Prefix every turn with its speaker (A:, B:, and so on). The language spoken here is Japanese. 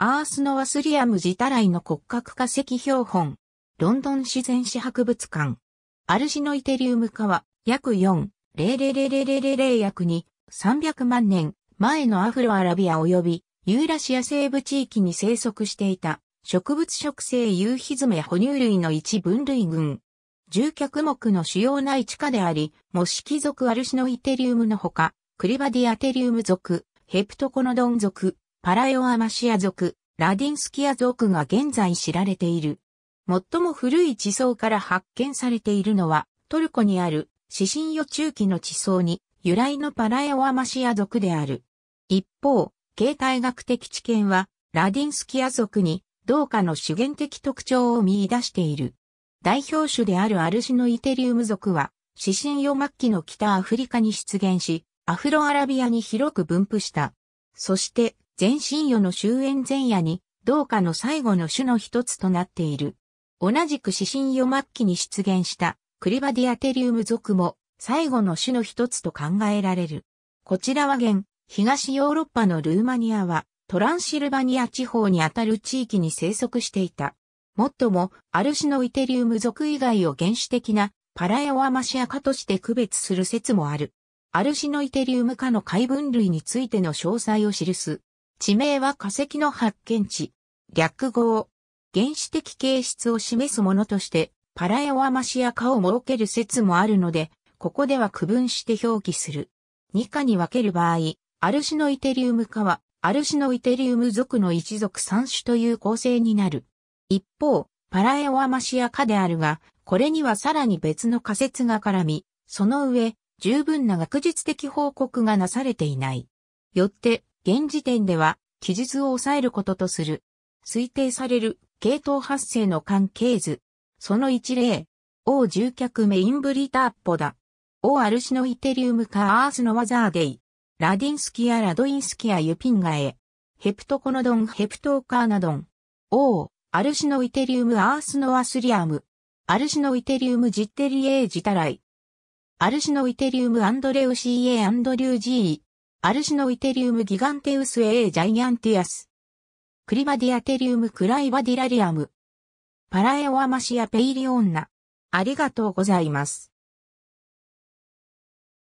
A: アースノワスリアム自体イの骨格化石標本。ロンドン自然史博物館。アルジノイテリウム化は約4、0 0 0 0 0約2、300万年前のアフロアラビア及びユーラシア西部地域に生息していた植物植生ユーヒズメ哺乳類の一分類群。住脚目の主要な一科であり、モシキ属アルシノイテリウムのほか、クリバディアテリウム属、ヘプトコノドン属、パラヨアマシア属、ラディンスキア族が現在知られている。最も古い地層から発見されているのは、トルコにある、シン予中期の地層に、由来のパラエオアマシア族である。一方、形態学的知見は、ラディンスキア族に、同化の資源的特徴を見出している。代表種であるアルシノイテリウム族は、指針予末期の北アフリカに出現し、アフロアラビアに広く分布した。そして、全身与の終焉前夜に、同化の最後の種の一つとなっている。同じく指針与末期に出現したクリバディアテリウム属も最後の種の一つと考えられる。こちらは現、東ヨーロッパのルーマニアはトランシルバニア地方にあたる地域に生息していた。もっとも、アルシノイテリウム属以外を原始的なパラエオアマシア科として区別する説もある。アルシノイテリウム科の解分類についての詳細を記す地名は化石の発見地。略語。原始的形質を示すものとして、パラエオアマシア科を設ける説もあるので、ここでは区分して表記する。2科に分ける場合、アルシノイテリウム科は、アルシノイテリウム属の一族三種という構成になる。一方、パラエオアマシア科であるが、これにはさらに別の仮説が絡み、その上、十分な学術的報告がなされていない。よって、現時点では、記述を抑えることとする。推定される、系統発生の関係図。その一例、O 獣脚メインブリターッポだ。O アルシノイテリウムカアースノワザーデイ。ラディンスキアラドインスキアユピンガエ。ヘプトコノドンヘプトーカーナドン。O アルシノイテリウムアースノアスリアム。アルシノイテリウムジッテリエージタライ。アルシノイテリウムアンドレウシーエアンドリュージー。アルシノイテリウムギガンテウス A ジャイアンティアス。クリバディアテリウムクライバディラリアム。パラエオアマシアペイリオンナ。ありがとうございます。